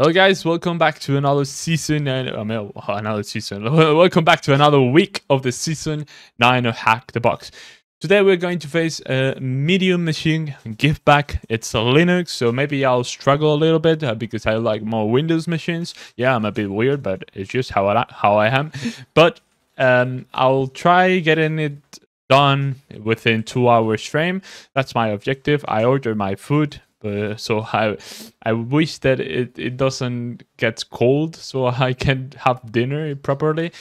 Hello guys, welcome back to another season and I mean, oh, another season. welcome back to another week of the season nine of Hack the Box. Today we're going to face a medium machine give back. It's a Linux, so maybe I'll struggle a little bit uh, because I like more Windows machines. Yeah, I'm a bit weird, but it's just how I how I am. But um, I'll try getting it done within two hours frame. That's my objective. I ordered my food uh, so I, I wish that it, it doesn't get cold so I can have dinner properly.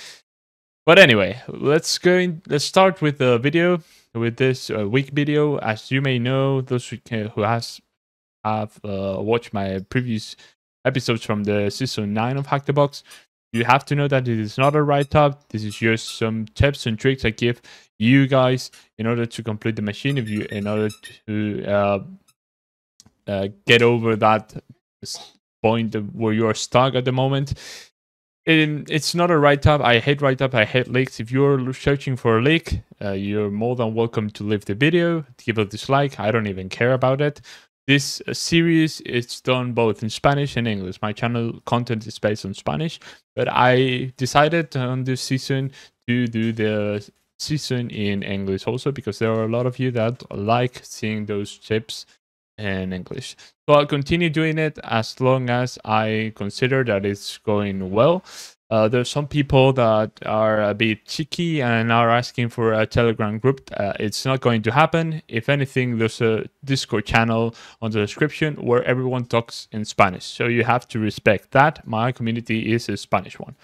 But anyway, let's go. In, let's start with the video. With this uh, week video, as you may know, those who, can, who has have uh, watched my previous episodes from the season nine of Hack the Box, you have to know that this is not a write up. This is just some tips and tricks I give you guys in order to complete the machine. If you in order to uh, uh, get over that point where you are stuck at the moment. it's not a write up. I hate write up. I hate leaks. If you're searching for a leak, uh, you're more than welcome to leave the video, give a dislike. I don't even care about it. This uh, series is done both in Spanish and English. My channel content is based on Spanish, but I decided on this season to do the season in English also because there are a lot of you that like seeing those tips in English. So I'll continue doing it as long as I consider that it's going well. Uh, there's some people that are a bit cheeky and are asking for a Telegram group. Uh, it's not going to happen. If anything, there's a Discord channel on the description where everyone talks in Spanish. So you have to respect that. My community is a Spanish one.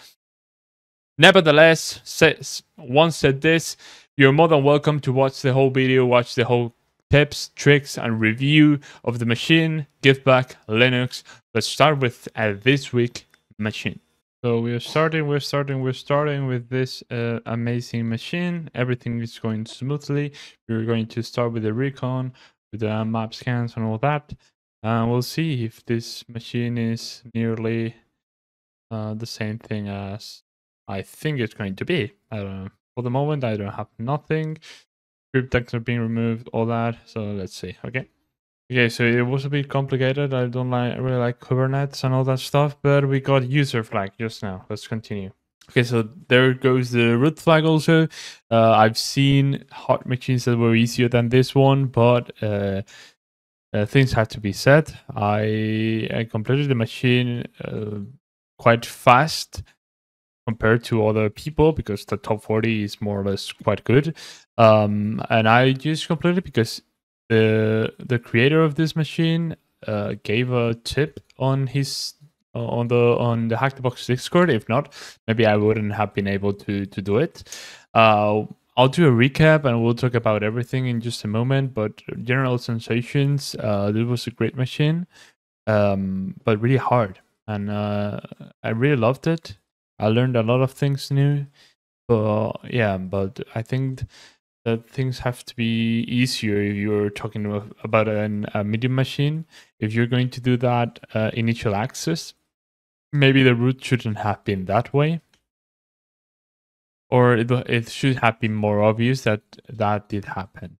Nevertheless, once said this, you're more than welcome to watch the whole video, watch the whole tips, tricks, and review of the machine, give back, Linux. Let's start with uh, this week machine. So we're starting, we're starting, we're starting with this uh, amazing machine. Everything is going smoothly. We're going to start with the recon, with the map scans and all that. Uh, we'll see if this machine is nearly uh, the same thing as I think it's going to be. I don't know. For the moment, I don't have nothing group tags are being removed, all that. So let's see. Okay. Okay, so it was a bit complicated. I don't like really like Kubernetes and all that stuff, but we got user flag just now. Let's continue. Okay, so there goes the root flag also. Uh, I've seen hot machines that were easier than this one, but uh, uh, things have to be said. I, I completed the machine uh, quite fast compared to other people because the top 40 is more or less quite good. Um, and I just completed because the the creator of this machine uh, gave a tip on his uh, on the on the hack the box discord if not maybe i wouldn't have been able to to do it uh, i'll do a recap and we'll talk about everything in just a moment but general sensations uh, this was a great machine um, but really hard and uh, i really loved it I learned a lot of things new, but yeah, but I think that things have to be easier if you're talking about an, a medium machine. If you're going to do that uh, initial access, maybe the route shouldn't have been that way. Or it, it should have been more obvious that that did happen.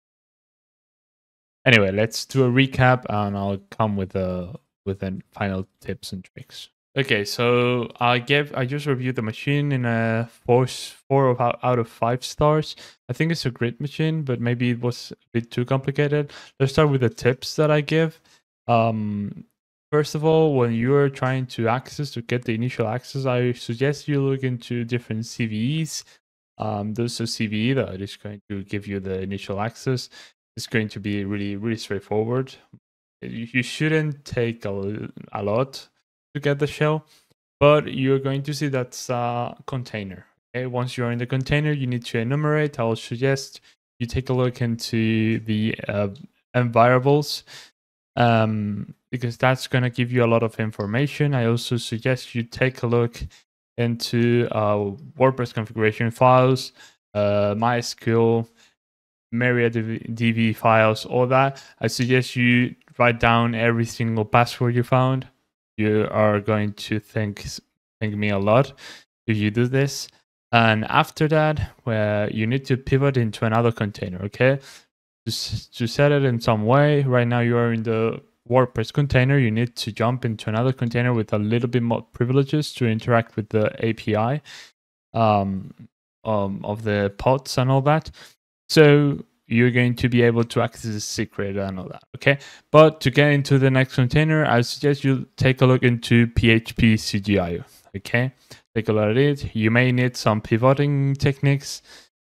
Anyway, let's do a recap and I'll come with the with the final tips and tricks. Okay, so I gave I just reviewed the machine in a four four of, out of five stars. I think it's a great machine, but maybe it was a bit too complicated. Let's start with the tips that I give. Um, first of all, when you are trying to access to get the initial access, I suggest you look into different CVEs. Um, there's a CVE that is going to give you the initial access. It's going to be really really straightforward. You shouldn't take a, a lot to get the shell, but you're going to see that's a container. Okay, once you're in the container, you need to enumerate. I'll suggest you take a look into the uh, variables um, because that's going to give you a lot of information. I also suggest you take a look into uh, WordPress configuration files, uh, MySQL, MariaDB files, all that. I suggest you write down every single password you found you are going to thank thank me a lot if you do this. And after that, where you need to pivot into another container, okay? to to set it in some way. Right now you are in the WordPress container. You need to jump into another container with a little bit more privileges to interact with the API um, um, of the pods and all that. So you're going to be able to access the secret and all that. Okay. But to get into the next container, I suggest you take a look into PHP CGI. Okay. Take a look at it. You may need some pivoting techniques.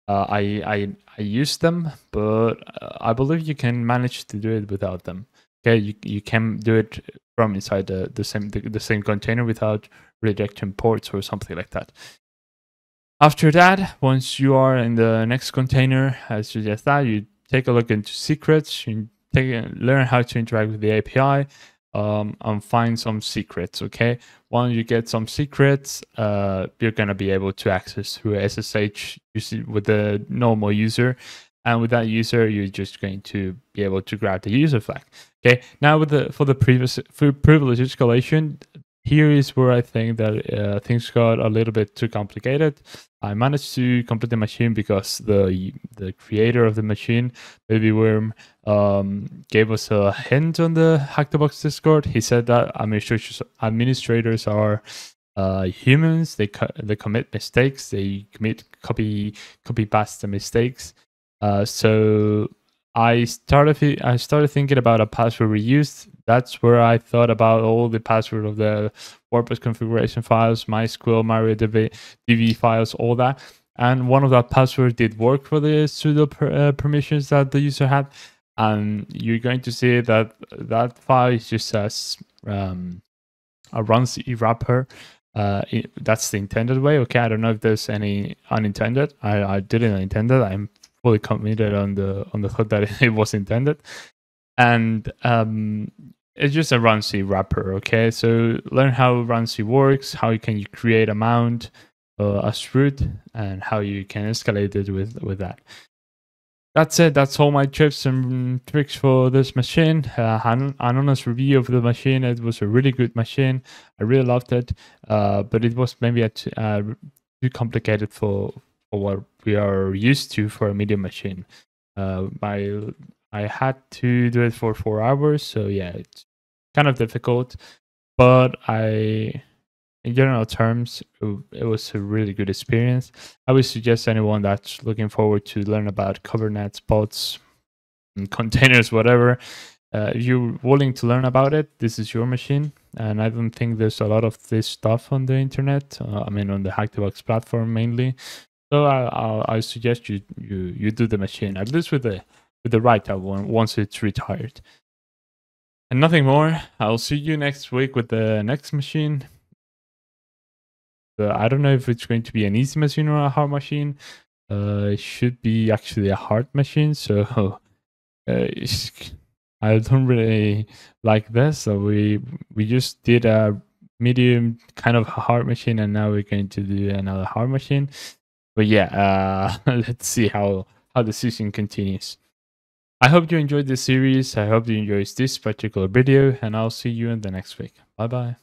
Uh, I, I, I use them, but uh, I believe you can manage to do it without them. Okay. You, you can do it from inside the, the same the, the same container without rejecting ports or something like that. After that, once you are in the next container, as you just that, you take a look into secrets, you take, learn how to interact with the API, um, and find some secrets. Okay, once you get some secrets, uh, you're gonna be able to access through SSH with the normal user, and with that user, you're just going to be able to grab the user flag. Okay, now with the for the previous for privilege escalation, here is where I think that uh, things got a little bit too complicated. I managed to complete the machine because the the creator of the machine, Baby Worm, um, gave us a hint on the Hacktobox Discord. He said that administrators administrators are uh, humans. They co they commit mistakes. They commit copy copy pasta mistakes. Uh, so I started I started thinking about a password reuse. That's where I thought about all the password of the WordPress configuration files, MySQL, MariaDB DB files, all that. And one of that password did work for the pseudo per, uh, permissions that the user had. And you're going to see that that file is just as um, a RANCI wrapper. Uh, it, that's the intended way. Okay, I don't know if there's any unintended. I, I didn't intend it. I'm fully committed on the on the thought that it was intended, and um, it's just a RunC wrapper. Okay, so learn how RunC works, how you can create a mount, uh, a root, and how you can escalate it with with that. That's it. That's all my tips and tricks for this machine. Uh, an honest review of the machine. It was a really good machine. I really loved it, uh, but it was maybe a t- uh, too complicated for, for what we are used to for a media machine. Uh, I had to do it for four hours, so yeah, it's kind of difficult. But I, in general terms, it was a really good experience. I would suggest anyone that's looking forward to learn about Kubernetes bots, containers, whatever. Uh, if you're willing to learn about it, this is your machine. And I don't think there's a lot of this stuff on the internet. Uh, I mean, on the Box platform mainly. So I, I, I suggest you, you you do the machine at least with the with the write one once it's retired. And nothing more. I'll see you next week with the next machine. Uh, I don't know if it's going to be an easy machine or a hard machine. Uh, it should be actually a hard machine, so uh, I don't really like this. So we we just did a medium kind of hard machine, and now we're going to do another hard machine. But yeah, uh, let's see how how the season continues. I hope you enjoyed this series. I hope you enjoyed this particular video, and I'll see you in the next week. Bye bye.